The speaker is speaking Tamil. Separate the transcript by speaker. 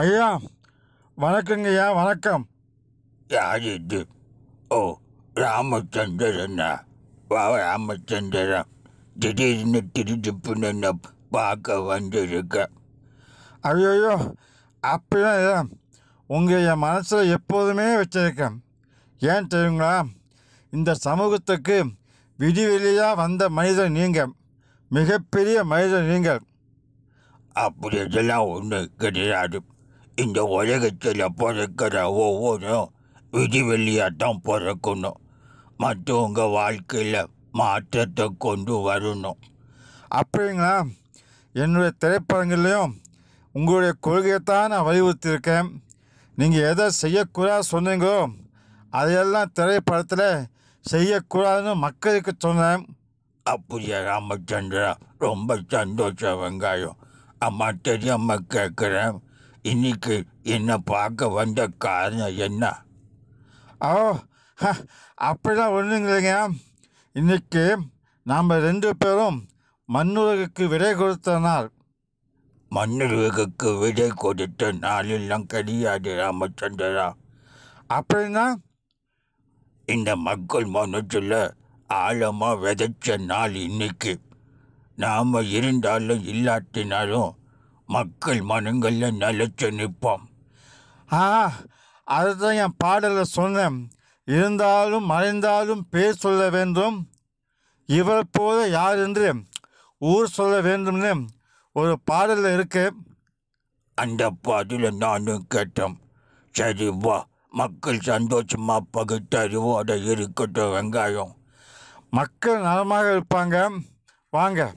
Speaker 1: ஐயா வணக்கங்க ஐயா வணக்கம்
Speaker 2: யார் இது ஓ ராமச்சந்திரனா வா ராமச்சந்திரன் திடீர்னு திருச்சிப்புன்னு என்ன பார்க்க வந்திருக்கேன்
Speaker 1: ஐயோயோ அப்படிலாம் இல்லை உங்கள் என் மனசில் எப்போதுமே வச்சுருக்கேன் ஏன் தெரியுங்களா இந்த சமூகத்துக்கு விதிவெளியாக வந்த மனிதன் நீங்கள் மிகப்பெரிய மனிதன் நீங்கள்
Speaker 2: அப்படி இதெல்லாம் ஒன்று கிடையாது இந்த உலகத்தில் பிறக்கிற ஒவ்வொன்றும் விதி வெளியாக தான் பிறக்கணும் மற்றவங்க வாழ்க்கையில் மாற்றத்தை கொண்டு வரணும்
Speaker 1: அப்படிங்களா என்னுடைய திரைப்படங்கள்லையும் உங்களுடைய கொள்கையை தான் நான் வலியுறுத்தியிருக்கேன் நீங்கள் எதை செய்யக்கூடாது சொன்னீங்களோ அதையெல்லாம் திரைப்படத்தில் செய்யக்கூடாதுன்னு மக்களுக்கு சொன்னேன்
Speaker 2: அப்படியா ராமச்சந்திரா ரொம்ப சந்தோஷம் வெங்காயம் அம்மா தெரியாமல் கேட்குறேன் இன்னைக்கு என்னை பார்க்க வந்த காரணம் என்ன
Speaker 1: ஓ அப்படிலாம் ஒன்றுங்கிறீங்க இன்னைக்கு நாம் ரெண்டு பேரும் மண்ணுலகுக்கு விடை கொடுத்த நாள் மண்ணுலகுக்கு
Speaker 2: விடை கொடுத்த நாளெல்லாம் கிடையாது ராமச்சந்திரா அப்படின்னா இந்த மக்கள் மனசில் ஆழமாக விதைச்ச நாள் இன்னைக்கு நாம் இருந்தாலும் இல்லாட்டினாலும் மக்கள் மனங்களில் நிலச்சி நிற்போம்
Speaker 1: ஆ அதுதான் என் பாடலில் சொன்னேன் இருந்தாலும் மறைந்தாலும் பேர் சொல்ல வேண்டும் இவர் போல யார் என்று ஊர் சொல்ல வேண்டும்னு ஒரு பாடலில் இருக்கு அந்த
Speaker 2: பாடல நானும் கேட்டேன் சரி வா மக்கள் சந்தோஷமாக
Speaker 1: பகுத்தறிவோட இருக்கட்டும் வெங்காயம் மக்கள் நலமாக இருப்பாங்க வாங்க